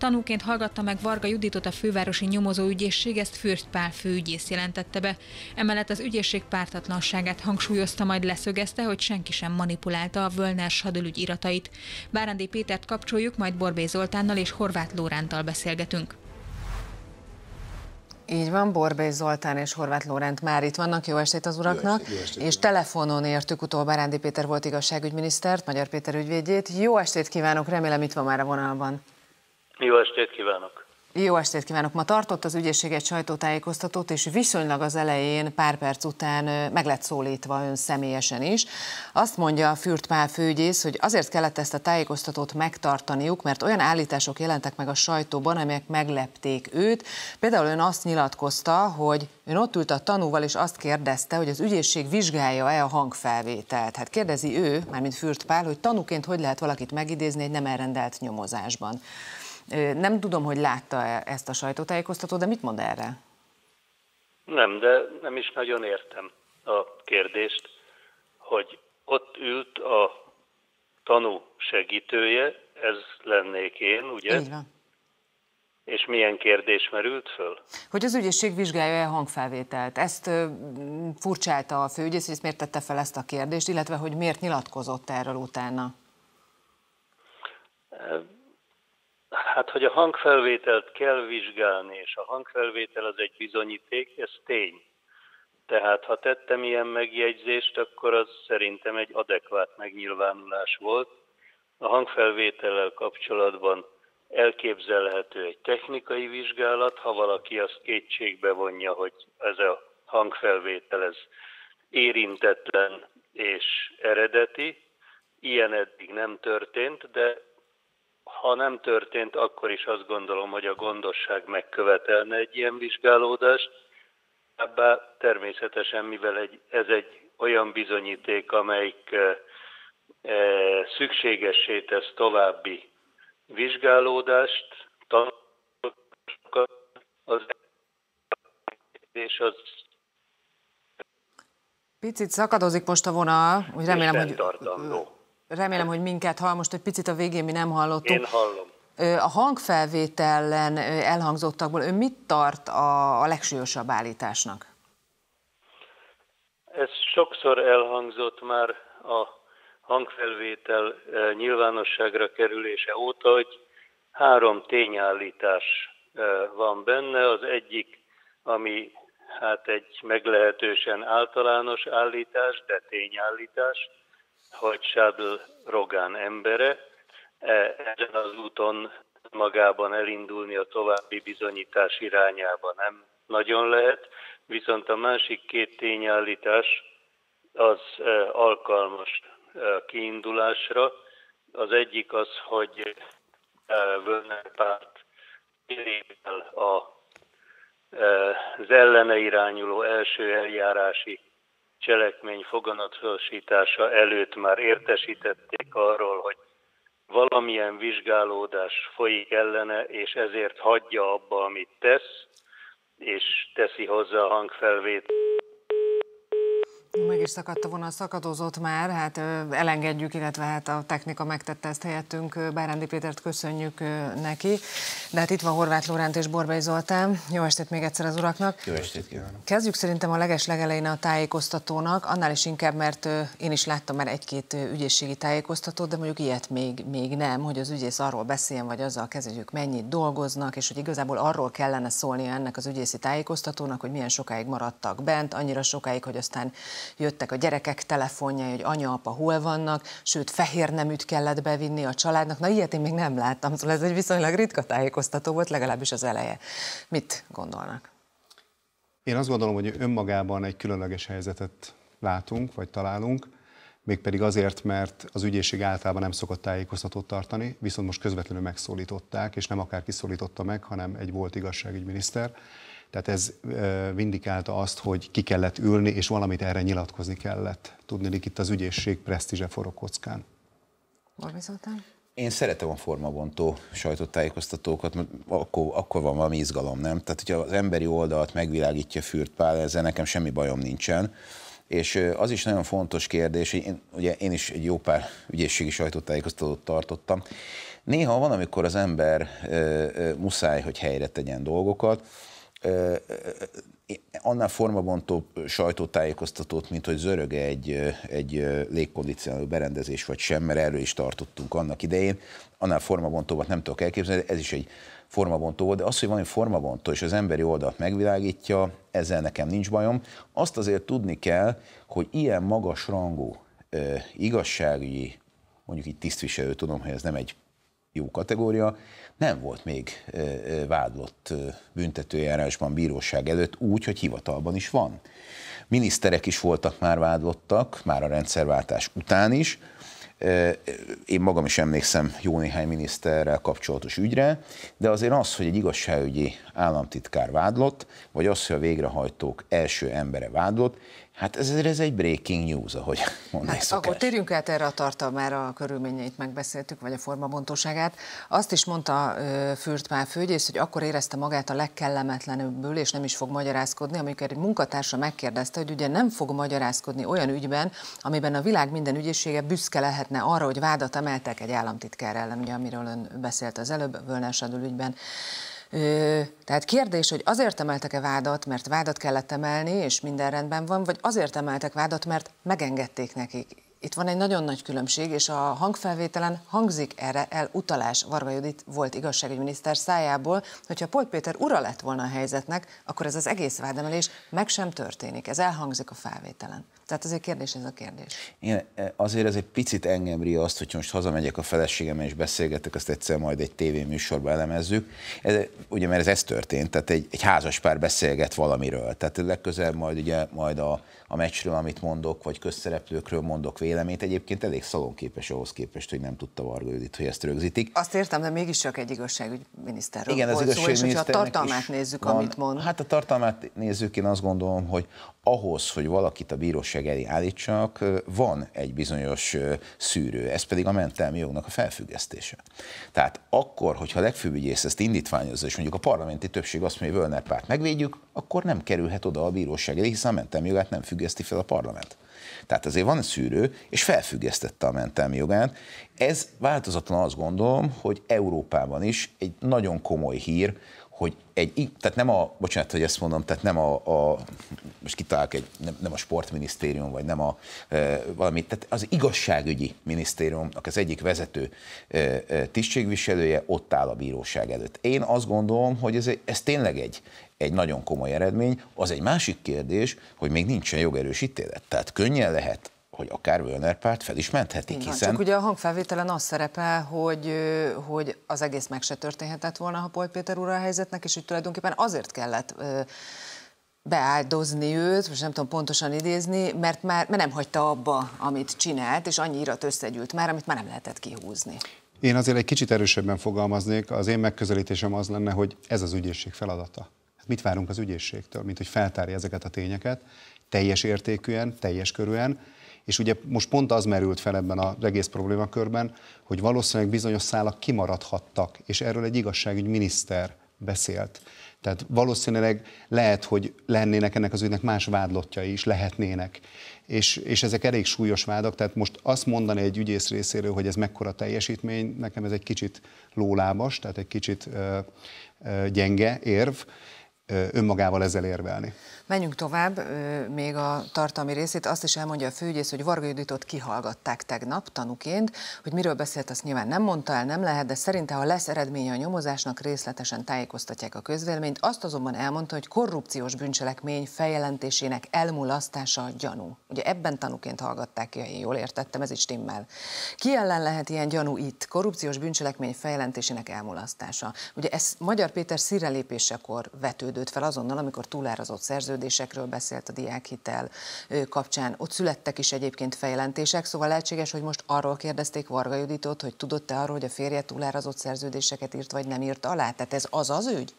Tanúként hallgatta meg Varga Juditot a fővárosi nyomozóügyészség, ezt Fürst Pál főügyész jelentette be. Emellett az ügyészség pártatlanságát hangsúlyozta, majd leszögezte, hogy senki sem manipulálta a Völner Sadölügy iratait. Bárándi Pétert kapcsoljuk, majd Borbé Zoltánnal és Horváth Lórántal beszélgetünk. Így van, Borbé Zoltán és Horváth Lórend már itt vannak, jó estét az uraknak. Jó estét, jó estét, és telefonon értük utol Bárándi Péter volt igazságügyminisztert, Magyar Péter ügyvédjét. Jó estét kívánok, remélem itt van már a vonalban. Jó estét kívánok! Jó estét kívánok! Ma tartott az ügyészség egy sajtótájékoztatót, és viszonylag az elején, pár perc után meg lett szólítva ön személyesen is. Azt mondja a Fürt Pál főügyész, hogy azért kellett ezt a tájékoztatót megtartaniuk, mert olyan állítások jelentek meg a sajtóban, amelyek meglepték őt. Például ön azt nyilatkozta, hogy ön ott ült a tanúval, és azt kérdezte, hogy az ügyészség vizsgálja-e a hangfelvételt. Hát kérdezi ő, mármint Fürt Pál, hogy tanúként hogy lehet valakit megidézni egy nem elrendelt nyomozásban. Nem tudom, hogy látta -e ezt a sajtótájékoztatót, de mit mond erre? Nem, de nem is nagyon értem a kérdést, hogy ott ült a tanú segítője, ez lennék én, ugye? Így van. És milyen kérdés merült föl? Hogy az ügyészség vizsgálja a hangfelvételt. Ezt ö, furcsálta a főügyész, hogy miért tette fel ezt a kérdést, illetve hogy miért nyilatkozott erről utána? Hát, hogy a hangfelvételt kell vizsgálni, és a hangfelvétel az egy bizonyíték, ez tény. Tehát, ha tettem ilyen megjegyzést, akkor az szerintem egy adekvát megnyilvánulás volt. A hangfelvétellel kapcsolatban elképzelhető egy technikai vizsgálat, ha valaki azt kétségbe vonja, hogy ez a hangfelvétel ez érintetlen és eredeti. Ilyen eddig nem történt, de ha nem történt, akkor is azt gondolom, hogy a gondosság megkövetelne egy ilyen vizsgálódást, Ebbá természetesen, mivel egy, ez egy olyan bizonyíték, amelyik e, szükségessé tesz további vizsgálódást, az és az Picit szakadozik most a vonal, úgy remélem, hogy... Tartandó. Remélem, hogy minket hall, most egy picit a végén mi nem hallottuk. Én hallom. A hangfelvételen elhangzottakból ön mit tart a, a legsúlyosabb állításnak? Ez sokszor elhangzott már a hangfelvétel nyilvánosságra kerülése óta, hogy három tényállítás van benne. Az egyik, ami hát egy meglehetősen általános állítás, de tényállítás – hogy Sábl Rogán embere. E, ezen az úton magában elindulni a további bizonyítás irányába nem nagyon lehet, viszont a másik két tényállítás az e, alkalmas e, kiindulásra. Az egyik az, hogy Völner párt kilépel az ellene irányuló első eljárási cselekmény foganatosítása előtt már értesítették arról, hogy valamilyen vizsgálódás folyik ellene, és ezért hagyja abba, amit tesz, és teszi hozzá a hangfelvételt meg is szakadt a vonal, szakadozott már, hát elengedjük, illetve hát a technika megtette ezt helyettünk. Bárándi Pétert köszönjük neki. De hát itt van Horváth Lóránt és Borbély Zoltán. Jó estét még egyszer az uraknak. Jó estét kívánok. Kezdjük szerintem a leges legelején a tájékoztatónak, annál is inkább, mert én is láttam már egy-két ügyészségi tájékoztatót, de mondjuk ilyet még, még nem, hogy az ügyész arról beszéljen, vagy azzal kezdjük, mennyit dolgoznak, és hogy igazából arról kellene szólni ennek az ügyészi tájékoztatónak, hogy milyen sokáig maradtak bent, annyira sokáig, hogy aztán jöttek a gyerekek telefonjai, hogy anya, apa hol vannak, sőt fehér neműt kellett bevinni a családnak. Na ilyet én még nem láttam, szóval ez egy viszonylag ritka tájékoztató volt, legalábbis az eleje. Mit gondolnak? Én azt gondolom, hogy önmagában egy különleges helyzetet látunk, vagy találunk, mégpedig azért, mert az ügyészség általában nem szokott tájékoztatót tartani, viszont most közvetlenül megszólították, és nem akár kiszólította meg, hanem egy volt igazságügyminiszter, tehát ez vindikálta azt, hogy ki kellett ülni, és valamit erre nyilatkozni kellett. hogy itt az ügyészség presztízse forog kockán. Én szeretem a formabontó sajtótájékoztatókat, mert akkor, akkor van valami izgalom, nem? Tehát, hogyha az emberi oldalt megvilágítja Fürtpál, ezzel nekem semmi bajom nincsen. És az is nagyon fontos kérdés, hogy én, ugye én is egy jó pár ügyészségi sajtótájékoztatót tartottam. Néha van, amikor az ember ö, ö, muszáj, hogy helyre tegyen dolgokat, annál formabontó sajtótájékoztatót, mint hogy zörög egy, egy légkondicionáló berendezés vagy sem, mert erről is tartottunk annak idején, annál formabontóbbat nem tudok elképzelni, ez is egy formabontó volt, de az, hogy valami formabontó és az emberi oldalt megvilágítja, ezzel nekem nincs bajom. Azt azért tudni kell, hogy ilyen magas rangú igazságügyi, mondjuk itt tisztviselő, tudom, hogy ez nem egy jó kategória, nem volt még vádlott büntetőjárásban bíróság előtt úgy, hogy hivatalban is van. Miniszterek is voltak már vádlottak, már a rendszerváltás után is. Én magam is emlékszem jó néhány miniszterrel kapcsolatos ügyre, de azért az, hogy egy igazságügyi államtitkár vádlott, vagy az, hogy a végrehajtók első embere vádlott, Hát ez ez egy breaking news, ahogy mondani hát Akkor térjünk át erre a tartalmára, a körülményeit megbeszéltük, vagy a formabontóságát. Azt is mondta Fürtmár főgyész, hogy akkor érezte magát a legkellemetlenebbül, és nem is fog magyarázkodni, amikor egy munkatársa megkérdezte, hogy ugye nem fog magyarázkodni olyan ügyben, amiben a világ minden ügyészsége büszke lehetne arra, hogy vádat emeltek egy államtitkár ellen, ugye, amiről ön beszélt az előbb, Völner ügyben. Tehát kérdés, hogy azért emeltek-e vádat, mert vádat kellett emelni, és minden rendben van, vagy azért emeltek vádat, mert megengedték nekik. Itt van egy nagyon nagy különbség, és a hangfelvételen hangzik erre el utalás Varga Judit volt igazságügyminiszter szájából, hogyha Polt Péter ura lett volna a helyzetnek, akkor ez az egész vádemelés meg sem történik. Ez elhangzik a felvételen. Tehát azért kérdés ez a kérdés. Én e, azért ez egy picit engem riaszt, azt, hogy most hazamegyek a feleségemmel és beszélgetek, azt egyszer majd egy tévéműsorban elemezzük. Ez, ugye, mert ez, ez történt, tehát egy, egy házas pár beszélget valamiről. Tehát legközelebb majd, ugye, majd a, a meccsről, amit mondok, vagy közszereplőkről mondok véleményt. Egyébként elég szalonképes ahhoz képest, hogy nem tudta Varga Judit, hogy ezt rögzítik. Azt értem, de mégiscsak egy igazságügy miniszterről Igen, az igazságügy szó, és a tartalmát nézzük, van, amit mond. Hát a tartalmát nézzük, én azt gondolom, hogy ahhoz, hogy valakit a bíróság elé állítsak, van egy bizonyos szűrő, ez pedig a mentelmi jognak a felfüggesztése. Tehát akkor, hogyha a legfőbb ügyész ezt indítványozza, és mondjuk a parlamenti többség azt mondja, hogy Völner párt megvédjük, akkor nem kerülhet oda a bíróság elé, hiszen a mentelmi jogát nem függeszti fel a parlament. Tehát azért van szűrő, és felfüggesztette a mentelmi jogát. Ez változatlan azt gondolom, hogy Európában is egy nagyon komoly hír, hogy egy, tehát nem a, bocsánat, hogy ezt mondom, tehát nem a, a most kitalálok egy, nem, nem a sportminisztérium, vagy nem a e, valami, tehát az igazságügyi minisztériumnak az egyik vezető e, e, tisztségviselője ott áll a bíróság előtt. Én azt gondolom, hogy ez, ez tényleg egy, egy nagyon komoly eredmény. Az egy másik kérdés, hogy még nincsen jogerős ítélet. Tehát könnyen lehet hogy akár Völner párt fel is menthetik, Igen, hiszen... Csak ugye a hangfelvételen az szerepel, hogy, hogy az egész meg se történhetett volna, ha Poly Péter úr a helyzetnek, és hogy tulajdonképpen azért kellett beáldozni őt, most nem tudom pontosan idézni, mert már mert nem hagyta abba, amit csinált, és annyi irat összegyűlt már, amit már nem lehetett kihúzni. Én azért egy kicsit erősebben fogalmaznék, az én megközelítésem az lenne, hogy ez az ügyészség feladata. Hát mit várunk az ügyészségtől, mint hogy feltárja ezeket a tényeket, teljes értékűen, teljes körűen, és ugye most pont az merült fel ebben az egész problémakörben, hogy valószínűleg bizonyos szálak kimaradhattak, és erről egy miniszter beszélt. Tehát valószínűleg lehet, hogy lennének ennek az ügynek más vádlottjai is, lehetnének. És, és ezek elég súlyos vádak, tehát most azt mondani egy ügyész részéről, hogy ez mekkora teljesítmény, nekem ez egy kicsit lólábas, tehát egy kicsit ö, ö, gyenge érv önmagával ezzel érvelni. Menjünk tovább, még a tartalmi részét. Azt is elmondja a főügyész, hogy Varga Juditot kihallgatták tegnap tanuként, hogy miről beszélt, azt nyilván nem mondta el, nem lehet, de szerinte, ha lesz eredménye a nyomozásnak, részletesen tájékoztatják a közvéleményt. Azt azonban elmondta, hogy korrupciós bűncselekmény feljelentésének elmulasztása a gyanú. Ugye ebben tanuként hallgatták ki, ha én jól értettem, ez is stimmel. Ki ellen lehet ilyen gyanú itt? Korrupciós bűncselekmény feljelentésének elmulasztása. Ugye ez Magyar Péter szírelépésekor vetődött vetődött fel azonnal, amikor túlárazott szerződésekről beszélt a diákhitel kapcsán. Ott születtek is egyébként fejlentések, szóval lehetséges, hogy most arról kérdezték Varga Juditot, hogy tudott-e arról, hogy a férje túlárazott szerződéseket írt vagy nem írt alá? Tehát ez az az ügy?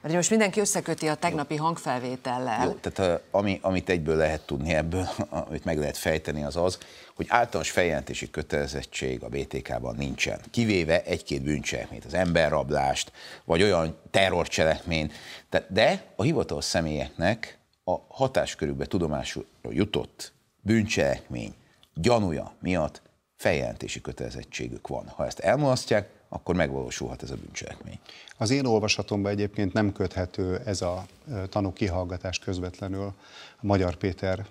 Mert most mindenki összeköti a tegnapi hangfelvétellel. Jó, tehát ami, amit egyből lehet tudni ebből, amit meg lehet fejteni, az az, hogy általános feljelentési kötelezettség a BTK-ban nincsen. Kivéve egy-két bűncselekményt, az emberrablást, vagy olyan terrorcselekményt. De a hivatal személyeknek a hatáskörükbe tudomásul jutott bűncselekmény gyanúja miatt feljelentési kötelezettségük van. Ha ezt elmulasztják, akkor megvalósulhat ez a bűncselekmény. Az én olvasatomban egyébként nem köthető ez a tanú kihallgatás közvetlenül a Magyar Péter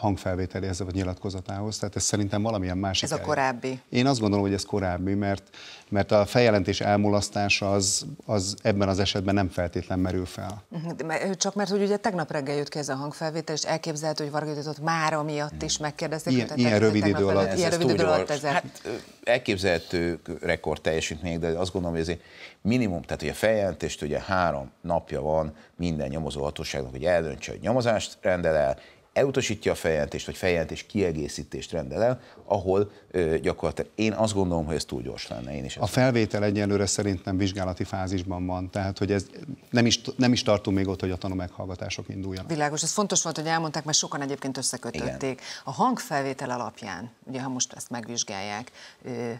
hangfelvételéhez vagy nyilatkozatához, tehát ez szerintem valamilyen másik. Ez a korábbi. Eljön. Én azt gondolom, hogy ez korábbi, mert, mert a feljelentés elmulasztása az, az ebben az esetben nem feltétlen merül fel. Mhm, csak mert, hogy ugye tegnap reggel jött ki ez a hangfelvétel, és elképzelhető, hogy Varga Jutott már amiatt is mhm. megkérdezték. Ilyen, ilyen rövid idő alatt. Ez, ilyen rövid idő alatt ez. Hát elképzelhető rekord teljesít de azt gondolom, hogy ezért minimum, tehát hogy a feljelentést ugye három napja van minden nyomozó hatóságnak, hogy eldöntse, hogy nyomozást rendel el, elutasítja a feljelentést, vagy feljelentés kiegészítést rendel el, ahol ö, gyakorlatilag én azt gondolom, hogy ez túl gyors lenne. Én is a felvétel egyelőre szerintem vizsgálati fázisban van, tehát hogy ez nem is, nem is tartunk még ott, hogy a tanulmeghallgatások induljanak. Világos, ez fontos volt, hogy elmondták, mert sokan egyébként összekötötték. Igen. A hangfelvétel alapján, ugye ha most ezt megvizsgálják, ö,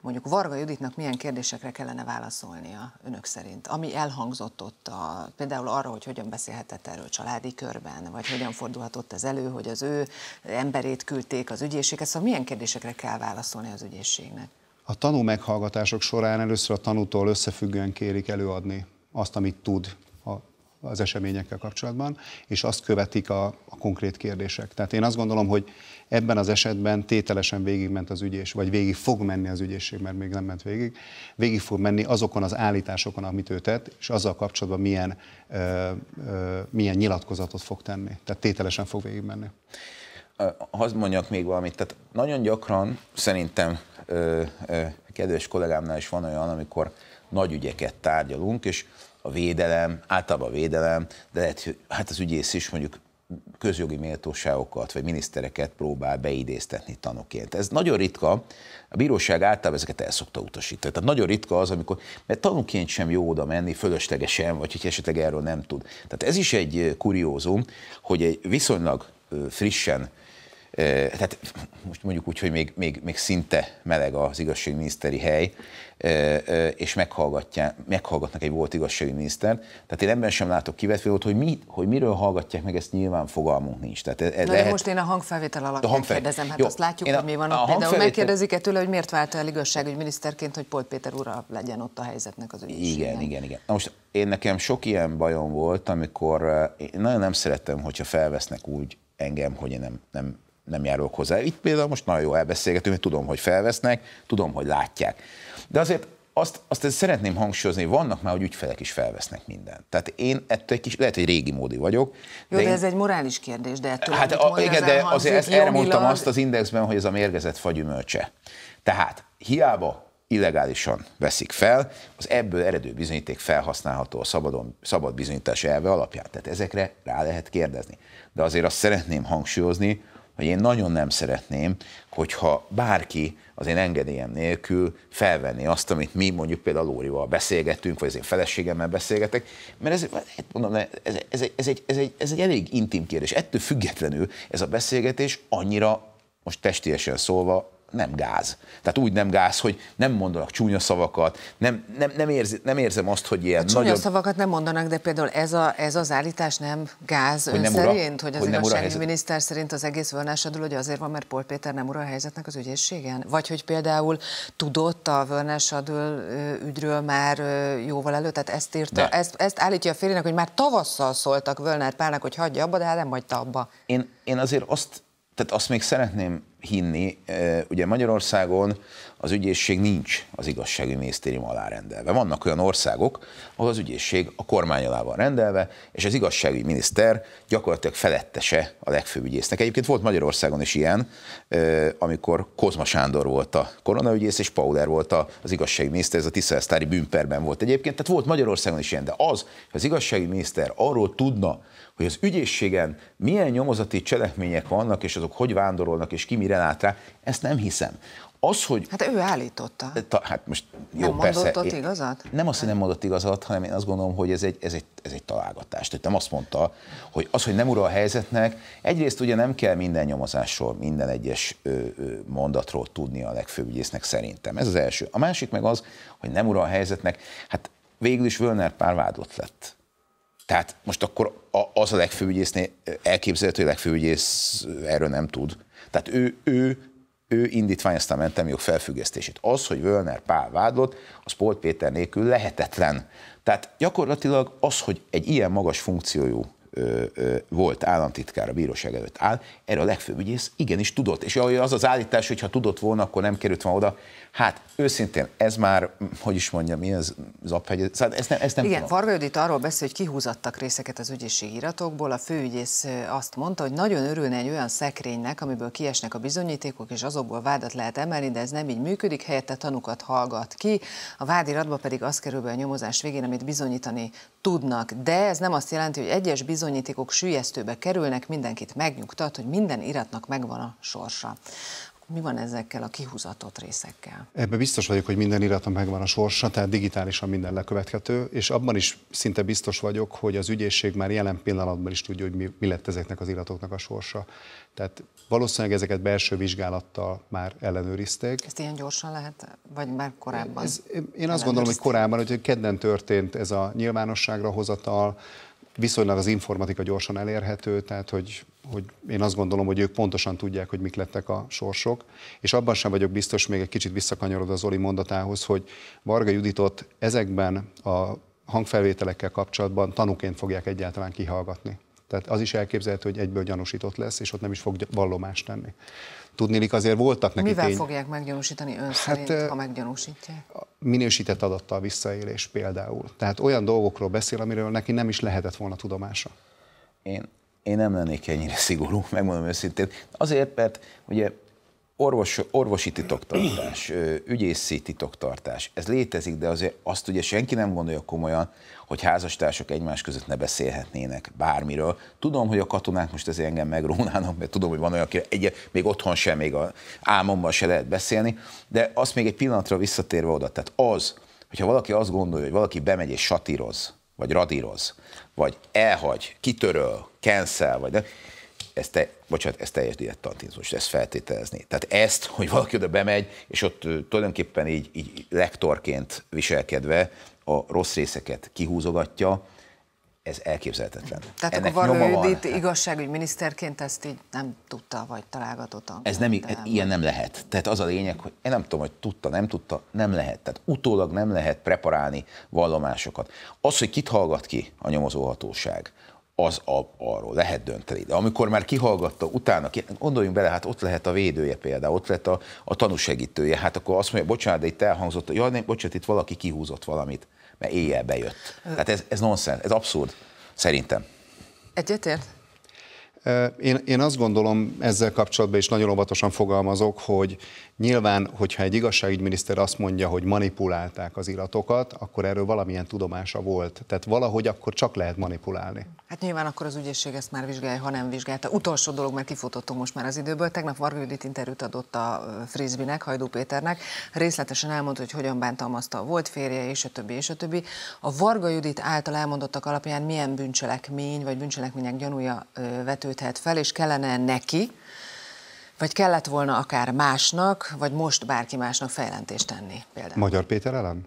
mondjuk Varga Juditnak milyen kérdésekre kellene válaszolnia önök szerint? Ami elhangzott ott, a, például arra, hogy hogyan beszélhetett erről családi körben, vagy hogyan fordulhatott ez elő, hogy az ő emberét küldték az ügyészséghez, szóval milyen kérdésekre kell válaszolni az ügyészségnek? A tanú meghallgatások során először a tanútól összefüggően kérik előadni azt, amit tud az eseményekkel kapcsolatban, és azt követik a, a konkrét kérdések. Tehát én azt gondolom, hogy ebben az esetben tételesen végigment az ügyés, vagy végig fog menni az ügyészség, mert még nem ment végig, végig fog menni azokon az állításokon, amit ő tett, és azzal kapcsolatban milyen, ö, ö, milyen nyilatkozatot fog tenni. Tehát tételesen fog végigmenni. menni. Hadd mondjak még valamit, tehát nagyon gyakran szerintem ö, ö, kedves kollégámnál is van olyan, amikor nagy ügyeket tárgyalunk, és a védelem, általában a védelem, de lehet, hát az ügyész is mondjuk közjogi méltóságokat, vagy minisztereket próbál beidéztetni tanúként. Ez nagyon ritka, a bíróság általában ezeket el szokta utasítani. Tehát nagyon ritka az, amikor, mert tanúként sem jó oda menni, fölöslegesen, vagy hogy esetleg erről nem tud. Tehát ez is egy eh, kuriózum, hogy egy viszonylag eh, frissen tehát most mondjuk úgy, hogy még, még, még szinte meleg az igazságminiszteri hely, és meghallgatnak egy volt igazságminiszter. Tehát én ebben sem látok kivetőt, hogy, mi, hogy miről hallgatják meg, ezt nyilván fogalmunk nincs. Tehát ez e Na, lehet... most én a hangfelvétel alatt a kérdezem, hát Jó, azt látjuk, a, hogy mi van ott. Hangfelvétel... hogy megkérdezik-e tőle, hogy miért vált el igazságügyminiszterként, hogy Polt Péter ura legyen ott a helyzetnek az ügyészségen. Igen, igen, igen. Na most én nekem sok ilyen bajom volt, amikor én nagyon nem szerettem, hogyha felvesznek úgy engem, hogy én nem, nem nem járok hozzá. Itt például most nagyon jó elbeszélgetünk, hogy tudom, hogy felvesznek, tudom, hogy látják. De azért azt, azt szeretném hangsúlyozni, vannak már, hogy ügyfelek is felvesznek mindent. Tehát én ettől egy kis, lehet, hogy régi módi vagyok. Jó, de, de én... ez egy morális kérdés, de ettől hát, a, igen, de azért ezt, erre mondtam azt az indexben, hogy ez a mérgezett fagyümölcse. Tehát hiába illegálisan veszik fel, az ebből eredő bizonyíték felhasználható a szabadon, szabad bizonyítás elve alapján. Tehát ezekre rá lehet kérdezni. De azért azt szeretném hangsúlyozni, hogy én nagyon nem szeretném, hogyha bárki az én engedélyem nélkül felvenni azt, amit mi mondjuk például Lórival beszélgetünk, vagy az én feleségemmel beszélgetek, mert ez, mondom, ez, ez, ez, egy, ez, egy, ez, egy, ez egy elég intim kérdés. Ettől függetlenül ez a beszélgetés annyira, most testiesen szólva, nem gáz. Tehát úgy nem gáz, hogy nem mondanak csúnya szavakat, nem, nem, nem, érzi, nem érzem azt, hogy ilyen a csúnya nagyon... szavakat nem mondanak, de például ez, a, ez az állítás nem gáz hogy ön nem szerint, ura, hogy az hogy igazságügyi miniszter szerint az egész völnásadul, hogy azért van, mert Pol Péter nem ura a helyzetnek az ügyészségen? Vagy hogy például tudott a völnásadul ügyről már jóval előtt, tehát ezt írta, de. ezt, ezt állítja a férjének, hogy már tavasszal szóltak Völnár Pálnak, hogy hagyja abba, de hát nem hagyta abba. Én, én azért azt, tehát azt még szeretném hinni. Ugye Magyarországon az ügyészség nincs az igazságügyi minisztérium alá rendelve. Vannak olyan országok, ahol az ügyészség a kormány alá van rendelve, és az igazságügyi miniszter gyakorlatilag felettese a legfőbb ügyésznek. Egyébként volt Magyarországon is ilyen, amikor Kozma Sándor volt a koronaügyész, és Pauler volt az igazságügyi miniszter, ez a Tiszaesztári bűnperben volt egyébként, tehát volt Magyarországon is ilyen, de az, hogy az igazságügyi miniszter arról tudna, hogy az ügyészségen milyen nyomozati cselekmények vannak, és azok hogy vándorolnak, és ki mire lát rá, ezt nem hiszem. Az, hogy... Hát ő állította. Ta, hát most jó, nem persze. mondott ott én, igazat? Nem azt, hogy nem mondott igazat, hanem én azt gondolom, hogy ez egy, ez egy, ez egy találgatás. Tehát nem azt mondta, hogy az, hogy nem ura a helyzetnek, egyrészt ugye nem kell minden nyomozásról, minden egyes ö, ö, mondatról tudni a legfőbb ügyésznek szerintem. Ez az első. A másik meg az, hogy nem ura a helyzetnek, hát végül is Völner pár vádott lett. Tehát most akkor az a legfőügyésznél elképzelhető, hogy a legfőügyész erről nem tud. Tehát ő, ő ő indítványozta a mentemjog felfüggesztését. Az, hogy Völner Pál vádlott, az Polt Péter nélkül lehetetlen. Tehát gyakorlatilag az, hogy egy ilyen magas funkciójú ö, ö, volt államtitkár a bíróság előtt áll, erre a legfőbb ügyész igenis tudott. És az az állítás, hogy ha tudott volna, akkor nem került volna oda, Hát őszintén, ez már, hogy is mondjam, mi az zaphegy, szóval ezt nem, ezt nem Igen, Varga Judit arról beszél, hogy kihúzattak részeket az ügyészségi iratokból, a főügyész azt mondta, hogy nagyon örülne egy olyan szekrénynek, amiből kiesnek a bizonyítékok, és azokból vádat lehet emelni, de ez nem így működik, helyette tanukat hallgat ki, a vádiratba pedig az kerül be a nyomozás végén, amit bizonyítani tudnak, de ez nem azt jelenti, hogy egyes bizonyítékok sűjesztőbe kerülnek, mindenkit megnyugtat, hogy minden iratnak megvan a sorsa. Mi van ezekkel a kihúzatott részekkel? Ebben biztos vagyok, hogy minden iratom megvan a sorsa, tehát digitálisan minden lekövethető, és abban is szinte biztos vagyok, hogy az ügyészség már jelen pillanatban is tudja, hogy mi, mi lett ezeknek az iratoknak a sorsa. Tehát valószínűleg ezeket belső vizsgálattal már ellenőrizték. Ezt ilyen gyorsan lehet, vagy már korábban? Ez, én azt gondolom, hogy korábban, hogy kedden történt ez a nyilvánosságra hozatal, viszonylag az informatika gyorsan elérhető, tehát hogy, hogy én azt gondolom, hogy ők pontosan tudják, hogy mik lettek a sorsok, és abban sem vagyok biztos, még egy kicsit visszakanyarod az Oli mondatához, hogy Varga Juditot ezekben a hangfelvételekkel kapcsolatban tanúként fogják egyáltalán kihallgatni. Tehát az is elképzelhető, hogy egyből gyanúsított lesz, és ott nem is fog vallomást tenni. Tudnélik azért voltak neki Mivel tény... fogják meggyanúsítani ön hát, szerint, hát, ha meggyanúsítják? Minősített adattal visszaélés például. Tehát olyan dolgokról beszél, amiről neki nem is lehetett volna tudomása. Én, én nem lennék ennyire szigorú, megmondom őszintén. Azért, mert ugye orvos, orvosi titoktartás, ügyészi titoktartás, ez létezik, de azért azt ugye senki nem gondolja komolyan, hogy házastársak egymás között ne beszélhetnének bármiről. Tudom, hogy a katonák most ezért engem megrónának, mert tudom, hogy van olyan, aki egy, még otthon sem, még a álmomban se lehet beszélni, de azt még egy pillanatra visszatérve oda, tehát az, hogyha valaki azt gondolja, hogy valaki bemegy és satíroz, vagy radíroz, vagy elhagy, kitöröl, cancel, vagy nem, ez, te, bocsánat, ez teljes dilettantizmus, ezt feltételezni. Tehát ezt, hogy valaki oda bemegy, és ott tulajdonképpen így, így lektorként viselkedve a rossz részeket kihúzogatja, ez elképzelhetetlen. Tehát Ennek akkor Varga hogy miniszterként ezt így nem tudta, vagy találgatott? Ez nem, de... ilyen nem lehet. Tehát az a lényeg, hogy én nem tudom, hogy tudta, nem tudta, nem lehet. Tehát utólag nem lehet preparálni vallomásokat. Az, hogy kit hallgat ki a nyomozóhatóság, az a, arról lehet dönteni. De amikor már kihallgatta utána, gondoljunk bele, hát ott lehet a védője például, ott lehet a, a tanúsegítője, hát akkor azt mondja, bocsánat, de itt elhangzott, ja, nem, bocsánat, itt valaki kihúzott valamit, mert éjjel bejött. Tehát ez, ez nonsens, ez abszurd, szerintem. Egyetért? Én, én azt gondolom, ezzel kapcsolatban is nagyon óvatosan fogalmazok, hogy nyilván, hogyha egy igazságügyminiszter azt mondja, hogy manipulálták az iratokat, akkor erről valamilyen tudomása volt. Tehát valahogy akkor csak lehet manipulálni. Hát nyilván akkor az ügyészség ezt már vizsgálja, ha nem vizsgálta. Utolsó dolog, mert kifutottunk most már az időből. Tegnap Judit interjút adott a Frisbinek, Hajdú Péternek. Részletesen elmondta, hogy hogyan bántalmazta a volt férje, és a többi, és a többi. A Varga Judit által elmondottak alapján milyen bűncselekmény vagy bűncselekmények gyanúja vető vetődhet fel, és kellene neki, vagy kellett volna akár másnak, vagy most bárki másnak fejlentést tenni például. Magyar Péter ellen?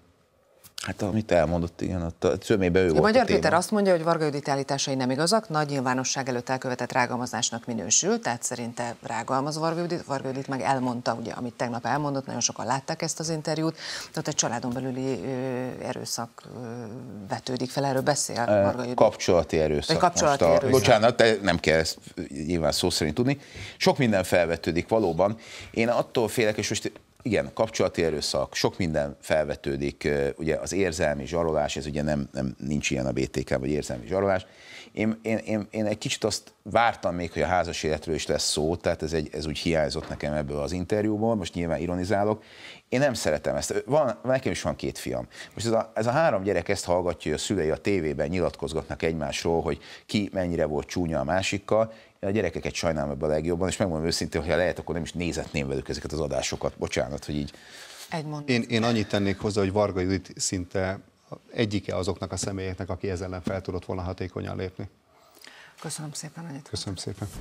Hát amit elmondott, igen, ott a szömébe ő volt Magyar a téma. Péter azt mondja, hogy Varga Judit állításai nem igazak, nagy nyilvánosság előtt elkövetett rágalmazásnak minősül, tehát szerinte rágalmaz Varga Judit, Varga Judit meg elmondta, ugye, amit tegnap elmondott, nagyon sokan látták ezt az interjút, tehát egy családon belüli ö, erőszak ö, vetődik fel, erről beszél Varga Judit. Kapcsolati erőszak. Vagy kapcsolati erőszak. a, bocsánat, te nem kell ezt nyilván szó szerint tudni. Sok minden felvetődik valóban. Én attól félek, és most igen, kapcsolati erőszak, sok minden felvetődik, ugye az érzelmi zsarolás, ez ugye nem, nem nincs ilyen a BTK, vagy érzelmi zsarolás. Én, én, én, én egy kicsit azt vártam még, hogy a házas életről is lesz szó, tehát ez, egy, ez úgy hiányzott nekem ebből az interjúból, most nyilván ironizálok. Én nem szeretem ezt. Van, nekem is van két fiam. Most ez a, ez a három gyerek ezt hallgatja, hogy a szülei a tévében nyilatkozgatnak egymásról, hogy ki mennyire volt csúnya a másikkal a gyerekeket sajnálom ebben a legjobban, és megmondom őszintén, ha lehet, akkor nem is nézetném velük ezeket az adásokat. Bocsánat, hogy így. Egy én, én annyit tennék hozzá, hogy Varga Judit szinte egyike azoknak a személyeknek, aki ezzel ellen fel tudott volna hatékonyan lépni. Köszönöm szépen, Annyit. Köszönöm szépen.